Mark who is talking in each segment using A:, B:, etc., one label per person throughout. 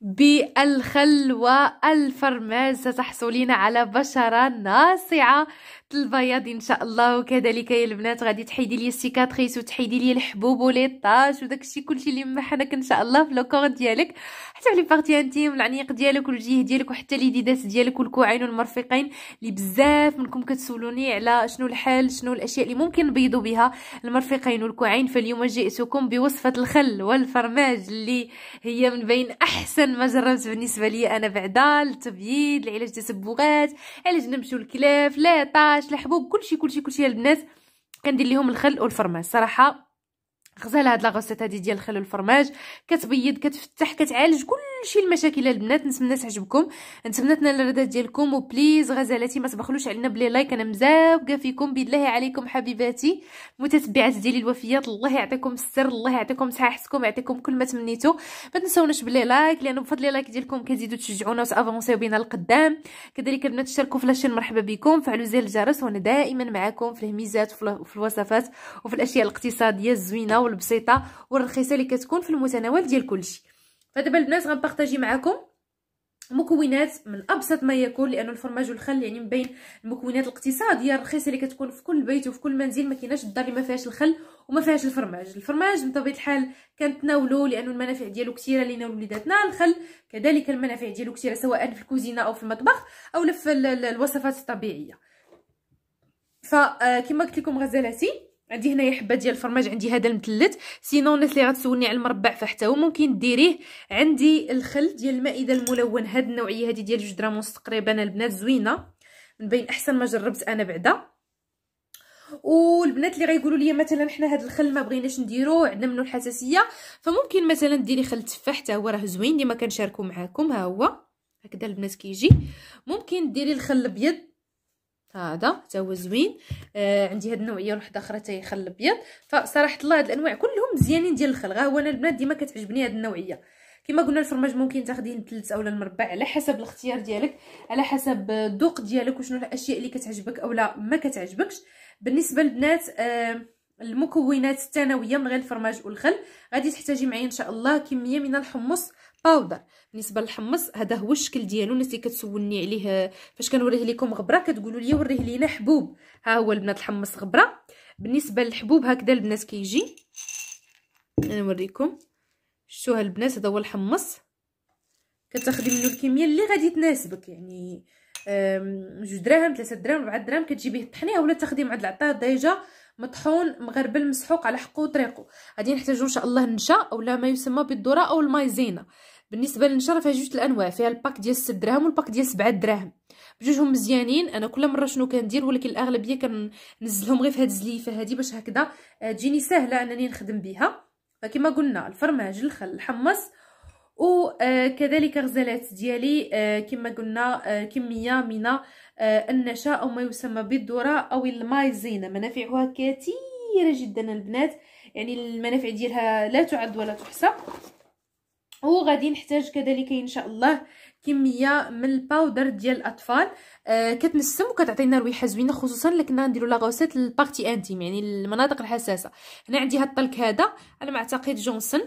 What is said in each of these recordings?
A: بالخلوة الفرماج ستحصلين على بشرة ناصعة البياض ان شاء الله وكذلك يا البنات غادي تحيدي لي السيكاتريس وتحيدي لي الحبوب ولي طاش وداكشي كلشي اللي محنك ان شاء الله في لوكور ديالك حتى في لي بارتي انتيم العنيق ديالك والجيه ديالك وحتى ديداس ديالك والكوعين والمرفقين اللي بزاف منكم كتسولوني على شنو الحل شنو الاشياء اللي ممكن نبيضوا بها المرفقين والكوعين فاليوم جئتكم بوصفه الخل والفرماج اللي هي من بين احسن ما جربت بالنسبه لي انا بعدا التبييض لعلاج التسبغات علاج نمشو الكلاف لا طاش الفراش الحبوب كلشي كلشي كلشي البنات كندير ليهم الخل والفرماج صراحه غزاله هاد غوسيت هادي ديال الخل والفرماج كتبيض كتفتح كتعالج كل كلشي المشاكل البنات نتمنى تعجبكم نتمنى تنال الردات ديالكم وبليز غزالاتي ما تبخلوش علينا بلي لايك انا مزابقه فيكم بالله عليكم حبيباتي متتبعات ديالي الوفيات الله يعطيكم السر الله يعطيكم صحتكم يعطيكم كل ما تمنيتو ما تنساوناش بلي لايك لانه بفضل لايك ديالكم كتزيدوا تشجعونا وتافونسيو بينا لقدام كذلك البنات تشاركوا في لاشين مرحبا بكم فعلوا زر الجرس وانا دائما معكم في الهميزات وفي الوصفات وفي الاشياء الاقتصاديه الزوينه والبسيطه والرخيصه اللي كتكون في المتناول ديال كلشي فدابا البنات غنبارطاجي معكم مكونات من ابسط ما يكون لانه الفرماج والخل يعني من بين المكونات الاقتصاديه الرخيصه اللي كتكون في كل بيت وفي كل منزل ما كايناش الدار اللي ما فيهاش الخل وما فيهاش الفرماج الفرماج بطبيعه الحال كنتناولو لانه المنافع ديالو كثيره لينا وليداتنا الخل كذلك المنافع ديالو كثيره سواء في الكوزينه او في المطبخ او في الوصفات الطبيعيه فكما آه، قلت لكم غزالاتي عندي هنايا حبه ديال الفرماج عندي هذا المثلت سينو الناس اللي غتسولني على المربع فحتى هو ممكن ديريه عندي الخل ديال المائده الملون هذه النوعيه هذه ديال جوج درهم ونص تقريبا البنات زوينه من بين احسن ما جربت انا بعدا والبنات اللي غيقولوا لي مثلا حنا هذا الخل ما بغيناش نديروه عندنا منه الحساسيه فممكن مثلا ديري خل تفاح حتى هو راه زوين ديما كنشاركو معاكم ها هو هكذا البنات كيجي ممكن ديري الخل الابيض هذا حتى هو زوين آه عندي هاد النوعيه وحده اخرى حتى يخل الابيض فصراحه الله هاد الانواع كلهم مزيانين ديال الخل غا هو انا البنات ديما كتعجبني هاد النوعيه كما قلنا الفرماج ممكن تاخذيه المثلث اولا المربع على حسب الاختيار ديالك على حسب الذوق ديالك وشنو الاشياء اللي كتعجبك اولا ما كتعجبكش بالنسبه للبنات آه المكونات الثانويه من غير الفرماج والخل غادي تحتاجي معايا ان شاء الله كميه من الحمص باودر بالنسبه للحمص هذا هو الشكل ديالو الناس اللي كتسولني عليه فاش كنوريه لكم غبره كتقولوا لي وريه لينا حبوب ها هو البنات الحمص غبره بالنسبه للحبوب هكذا البنات كيجي انا نوريكم ها البنات هذا هو الحمص كتاخدي منه الكميه اللي غادي تناسبك يعني جوج دراهم ثلاثة دراهم ربعة دراهم كتجيبيه طحنيه ولا تاخديه مع العطار ديجا مطحون مغربل مسحوق على حقه وطريقه غادي نحتاجو ان شاء الله النشا اولا ما يسمى بالذره او المايزينا بالنسبه للنشره فيها جوج الانواع فيها الباك ديال 6 دراهم والباك ديال 7 دراهم بجوجهم مزيانين انا كل مره شنو كندير ولكن الاغلبيه كنزلهم غير في هاد الزليفه هادي باش هكذا آه، تجيني سهله انني نخدم بها فكما قلنا الفرماج الخل الحمص وكذلك آه، غزالات ديالي آه، كما قلنا كميه من النشا او ما يسمى بالذره او المايزينا منافعها كثيره جدا البنات يعني المنافع ديالها لا تعد ولا تحصى وغادي نحتاج كذلك ان شاء الله كميه من الباودر ديال الاطفال آه كتنسم وكتعطينا ريحه زوينه خصوصا الا كنا نديرو لاغوسيت للبارتي انتيم يعني المناطق الحساسه هنا عندي هاد الطلق هذا انا معتقد جونسون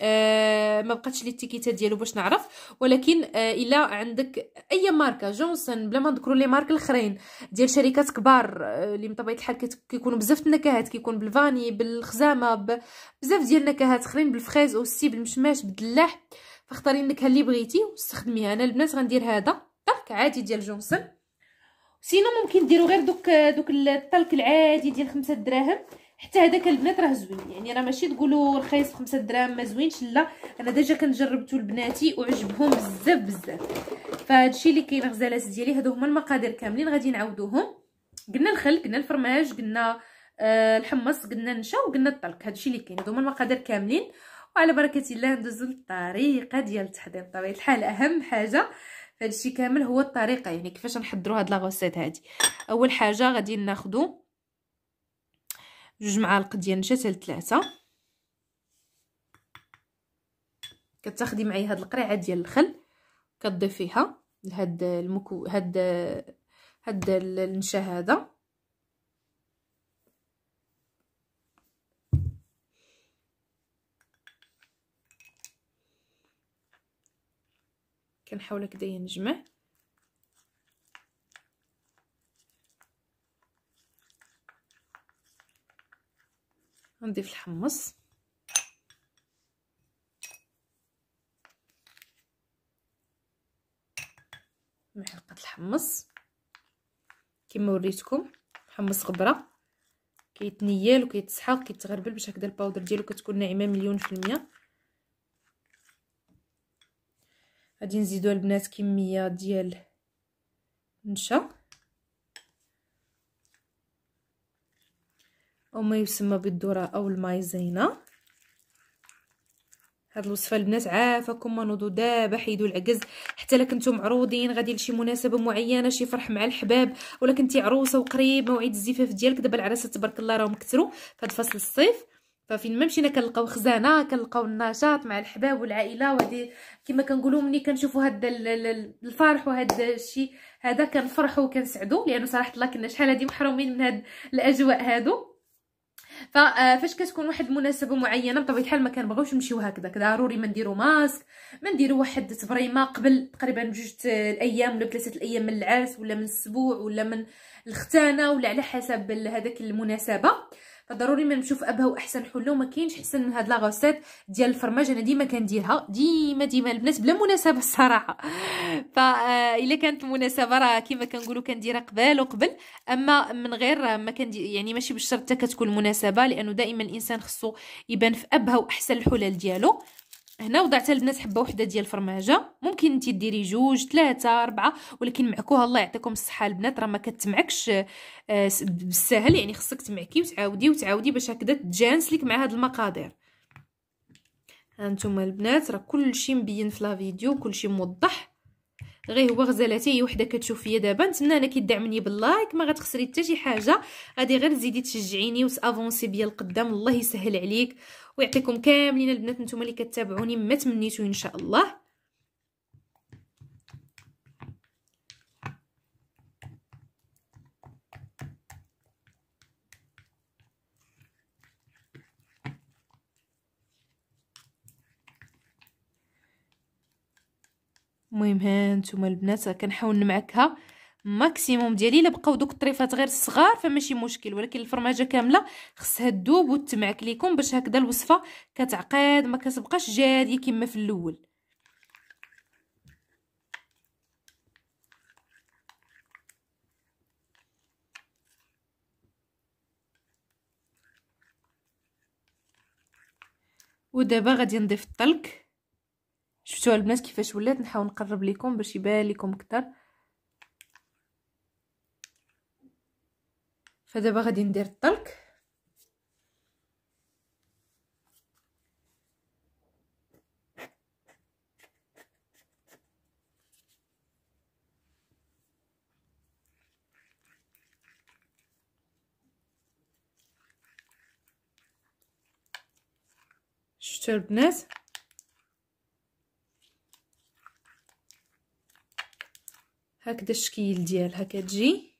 A: آه ما بقاتش لي التيكيتات ديالو باش نعرف ولكن آه الا عندك اي ماركه جونسون بلا ما نذكروا لي مارك الاخرين ديال شركات كبار آه، اللي بطبيعه الحال كيكونوا بزاف النكهات كيكون بالفاني بالخزامه بزاف ديال النكهات اخرين بالفريز او السي بالمشماش بالدلاح فاختاري النكهه اللي بغيتي واستخدميها انا البنات غندير هذا طاك عادي ديال جونسون سينو ممكن ديروا غير دوك آه، دوك الطلك العادي ديال خمسة دراهم حتى هذاك البنات راه زوين يعني راه ماشي تقولوا رخيص بخمسة دراهم ما زوينش لا انا ديجا كنجربته لبناتي وعجبهم بزاف بزاف فهادشي اللي كاين غزالات ديالي هادو هما المقادير كاملين غادي نعاودوهم قلنا الخل قلنا الفرماج قلنا آه الحمص قلنا النشا وقلنا الطلق هادشي اللي كاين هادو هما المقادير كاملين وعلى بركه الله ندوزو للطريقه ديال التحضير بطبيعه الحال اهم حاجه فهادشي كامل هو الطريقه يعني كيفاش نحضروا هاد لاغوسيت هادي اول حاجه غادي ناخذوا جوج معالق ديال النشا حتى لثلاثه كتاخدي معايا هاد القريعه ديال الخل كتضيفيها لهاد المكو هاد هاد النشا هذا كنحاول هكذايا نجمع ونضيف الحمص معلقه الحمص كما وريتكم حمص غبره كيتنيال وكيتسحق كيتغربل باش هكذا الباودر ديالو كتكون ناعمه مليون في المية غادي نزيدو البنات كميه ديال النشا أو ما يسمى بالذرة أو المايزينا هاد الوصفه البنات عافاكم ما نوضوا دابا حيدوا العكز حتى لا كنتو معروضين غادي لشي مناسبه معينه شي فرح مع الحباب ولا كنتي عروسه وقريب موعد الزفاف ديالك دابا العراسه تبارك الله راهم كثروا فهاد فصل الصيف ففين ما مشينا كنلقاو خزانه كنلقاو النشاط مع الحباب والعائله وهادي كما كنقولوا ملي كنشوفوا هاد الفرح وهاد الشيء هذا كنفرحوا وكنسعدوا لانه صراحه الله كنا شحال هادي محرومين من هاد الاجواء هادو آه، فاش كتكون واحد المناسبه معينه بطبيعه الحال ما كنبغيوش نمشيو هكذا ضروري ما نديرو ماسك ما نديرو واحد تبريمه قبل تقريبا بجوج الايام ولا ثلاثه الايام من العرس ولا من السبوع ولا من الختانه ولا على حسب هذاك المناسبه فضروري ما نمشيو في ابهى واحسن حله وما كاينش احسن من هاد غوسيت ديال الفرماج انا ديما كنديرها ديما ديما البنات بلا مناسبه الصراحه آه، الا كانت المناسبه راه كيما كنقولوا كنديرها قبل وقبل اما من غير ما كندير يعني ماشي بالشرط حتى كتكون مناسبه لانه دائما الانسان خصو يبان في ابهى واحسن الحلل ديالو هنا وضعتها البنات حبه وحده ديال الفرماجه ممكن انت ديري جوج ثلاثه اربعه ولكن معكوها الله يعطيكم الصحه البنات راه ما كتمعكش آه، بالسهل يعني خصك تمعكي وتعاودي وتعاودي باش هكذا لك مع هاد المقادير هانتوما البنات راه كلشي مبين في لا فيديو كلشي موضح غير هو غزالتي هي وحده كتشوف فيا دابا نتمنى انك تدعمني باللايك ما غتخسري حتى شي حاجه غادي غير تزيدي تشجعيني وتافونسي بيا لقدام الله يسهل عليك ويعطيكم كاملين البنات نتوما اللي كتابعوني ما تمنيتو ان شاء الله المهم ها نتوما البنات كنحاول نمعكها ماكسيموم ديالي الا بقاو دوك الطريفات غير صغار فماشي مشكل ولكن الفرماجه كامله خصها تذوب وتمعك ليكم باش هكذا الوصفه كتعقد ما كتبقاش جاديه كما في الاول ودابا غادي نضيف الطلق شفتوا البنات كيفاش ولات نحاول نقرب لكم باش يبان لكم اكثر فدابا غادي ندير الطلق شفتوا البنات هكذا الشكل ديالها كتجي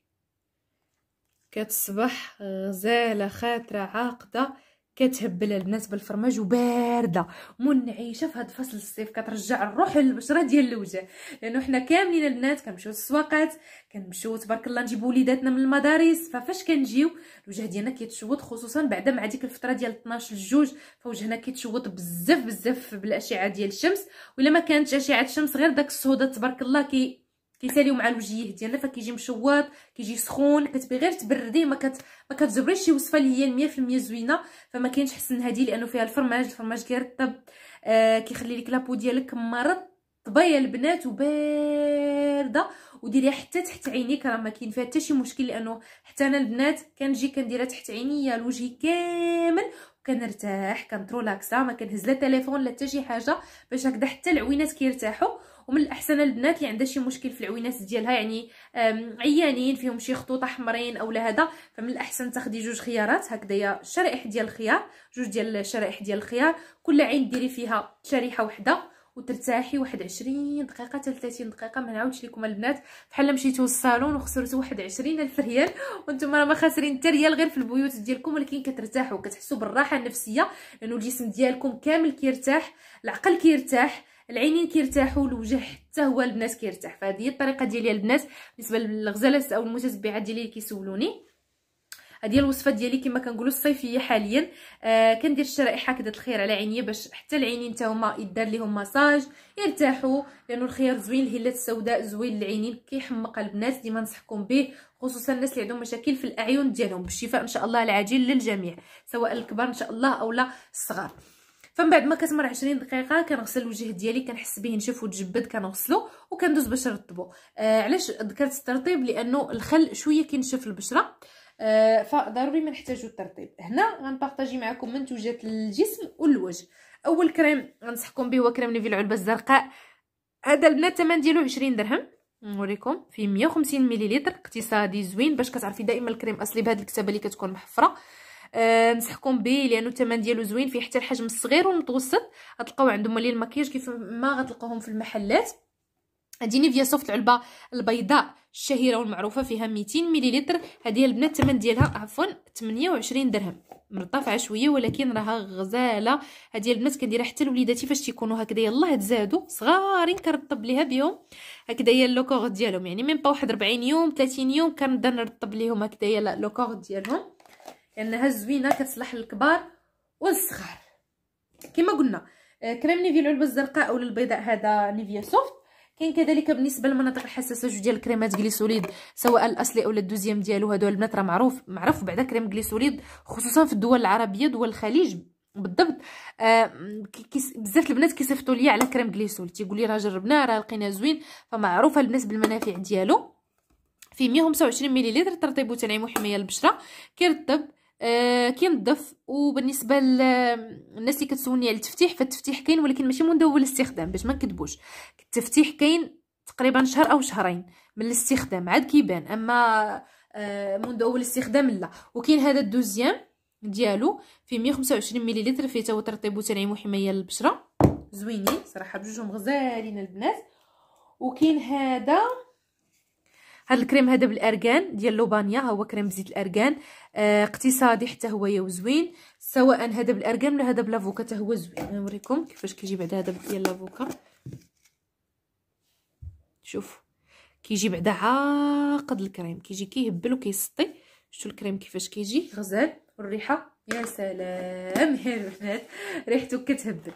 A: كتصبح غزاله آه، خاتره عاقده كتهبل البنات بالفرماج وبارده منعشه في هذا فصل الصيف كترجع الروح للبشره ديال الوجه لانه حنا كاملين البنات كنمشيو للسواقات كنمشيو تبارك الله نجيبو وليداتنا من المدارس ففاش كنجيو الوجه ديالنا كيتشوط خصوصا بعد مع ديك الفتره ديال 12 الجوج فوجهنا كيتشوط بزاف بزاف بالاشعه ديال الشمس ولا ما كانتش اشعه الشمس غير داك السودا تبارك الله كي كيساليو مع الوجيه ديالنا فكيجي مشوط كيجي سخون كتبغي غير تبرديه ما كت ما كتجبريش شي وصفه اللي هي 100% زوينه فما كاينش حسن هذه لانه فيها الفرماج الفرماج كيرطب آه كيخلي لك لابو ديالك مرطبه يا البنات وبارده وديريها حتى تحت عينيك راه ما كاين فيها حتى شي مشكل لانه حتى انا البنات كنجي كنديرها تحت عينيا الوجه كامل وكنرتاح كنترولاكسا ما كنهز لا تليفون لا حتى شي حاجه باش هكذا حتى العوينات كيرتاحوا ومن الاحسن البنات اللي عندها شي مشكل في العوينات ديالها يعني عيانين فيهم شي خطوط احمرين اولا هذا فمن الاحسن تاخدي جوج خيارات هكذايا شرائح ديال الخيار جوج ديال الشرائح ديال الخيار كل عين ديري فيها شريحه وحده وترتاحي واحد 20 دقيقه حتى 30 دقيقه ما نعاودش لكم البنات بحال مشيتو للصالون وخسرتوا واحد الف ريال وانتم راه ما خاسرين حتى ريال غير في البيوت ديالكم ولكن كترتاحوا كتحسوا بالراحه النفسيه لانه يعني الجسم ديالكم كامل كيرتاح العقل كيرتاح العينين كيرتاحوا الوجه حتى هو البنات كيرتاح فهذه هي الطريقه ديالي البنات بالنسبه للغزالات او المتتبعات ديالي اللي كيسولوني هذه الوصفه ديالي كما كنقولوا الصيفيه حاليا آه كندير الشرائح هكذا الخير على عينيا باش حتى العينين حتى هما يدار لهم مساج يرتاحوا لانه الخيار زوين الهيلات السوداء زوين للعينين كيحمق البنات ديما نصحكم به خصوصا الناس اللي عندهم مشاكل في الاعين ديالهم بالشفاء ان شاء الله العاجل للجميع سواء الكبار ان شاء الله اولا الصغار فمن بعد ما كتمر 20 دقيقه كنغسل الوجه ديالي كنحس به نشف وتجبد كنغسلو وكندوز باش نرطبو آه علاش ذكرت الترطيب لانه الخل شويه كينشف البشره آه فضروري ما نحتاجو الترطيب هنا غنبارطاجي معكم منتوجات الجسم والوجه اول كريم غنصحكم به هو كريم نيفيل العلبه الزرقاء هذا البنات الثمن ديالو 20 درهم نوريكم فيه 150 مليلتر اقتصادي زوين باش كتعرفي دائما الكريم اصلي بهاد الكتابه اللي كتكون محفره نصحكم به آه، لانه الثمن ديالو زوين فيه حتى الحجم الصغير والمتوسط غتلقاو عندهم مولين المكياج كيف ما غتلقاوهم في المحلات هذه نيفيا سوفت العلبه البيضاء الشهيره والمعروفه فيها 200 مليلتر هذه البنات الثمن ديالها عفوا 28 درهم مرطفعه شويه ولكن راها غزاله هذه البنات كنديرها حتى لوليداتي فاش تيكونوا هكذا يلاه تزادوا صغارين كنرطب ليها بهم هي لوكور ديالهم يعني ميم با واحد 40 يوم 30 يوم كنبدا نرطب ليهم هي لوكور ديالهم لانها زوينه كتصلح للكبار والصغار كما قلنا آه، كريم نيفيا العلبه الزرقاء او البيضاء هذا نيفيا سوفت كاين كذلك بالنسبه للمناطق الحساسه جوج ديال كريمات غليسوليد سواء الاصلي او الدوزيام ديالو هادو البنات راه معروف معروف بعدا كريم غليسوليد خصوصا في الدول العربيه دول الخليج بالضبط آه بزاف البنات كيصيفطوا ليا على كريم غليسول تيقول لي راه جربناه راه لقيناه زوين فمعروفه البنات بالمنافع ديالو فيه 125 مليلتر ترطيب وتنعيم وحمايه للبشره كيرطب آه، كينظف وبالنسبه للناس اللي كتسولني على التفتيح فالتفتيح كاين ولكن ماشي مندوب الاستخدام باش ما نكذبوش التفتيح كاين تقريبا شهر او شهرين من الاستخدام عاد كيبان اما آه، منذ اول استخدام لا وكاين هذا الدوزيام ديالو فيه 125 مليلتر فيه توتر طيب وتنعيم وحمايه للبشره زوينين صراحه بجوجهم غزالين البنات وكاين هذا هذا الكريم هذا بالارغان ديال لوبانيا ها هو كريم بزيت الارغان آه اقتصادي حتى هو يا زوين سواء هذا بالارغان ولا هذا بلافوكا حتى هو زوين نوريكم كيفاش كيجي بعدا هذا ديال لافوكا شوفوا كيجي بعدا عاقد الكريم كيجي كيهبل وكيسطي شفتوا الكريم كيفاش كيجي غزال والريحه يا سلام يا ريحته كتهبل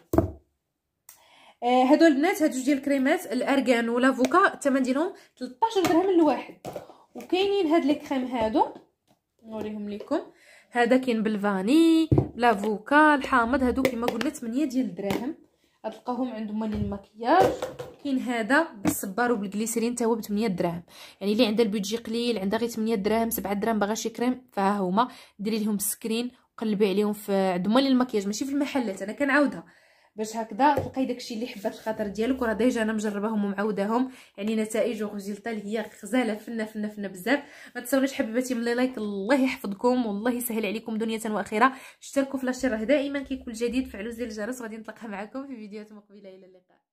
A: هادو آه، البنات هاد جوج ديال الكريمات الارغان ولافوكا الثمن ديالهم 13 درهم الواحد وكاينين هاد لي كريم هادو نوريهم لكم هذا كاين بالفاني بلافوكا الحامض هادو كما قلنا 8 ديال الدراهم غتلقاهم عند مالي المكياج كاين هذا بالصبار وبالجليسرين حتى هو ب 8 دراهم يعني اللي عندها البيدجي قليل عندها غير 8 دراهم 7 دراهم باغا شي كريم فها هما ديري لهم السكرين وقلبي عليهم في عند مالي المكياج ماشي في المحلات انا كنعاودها باش هكذا تلقاي داكشي اللي حبات الخاطر ديالك وراه ديجا انا مجرباهم ومعوداهم يعني نتائج وغزيلتا اللي هي غزاله فنه فنه فنه بزاف ما تنساونيش حبيباتي من لايك الله يحفظكم والله يسهل عليكم دنيا واخره اشتركوا في لاشير راه دائما كيكون جديد فعلوا زر الجرس وغادي نطلقها معكم في فيديوهات مقبله الى اللقاء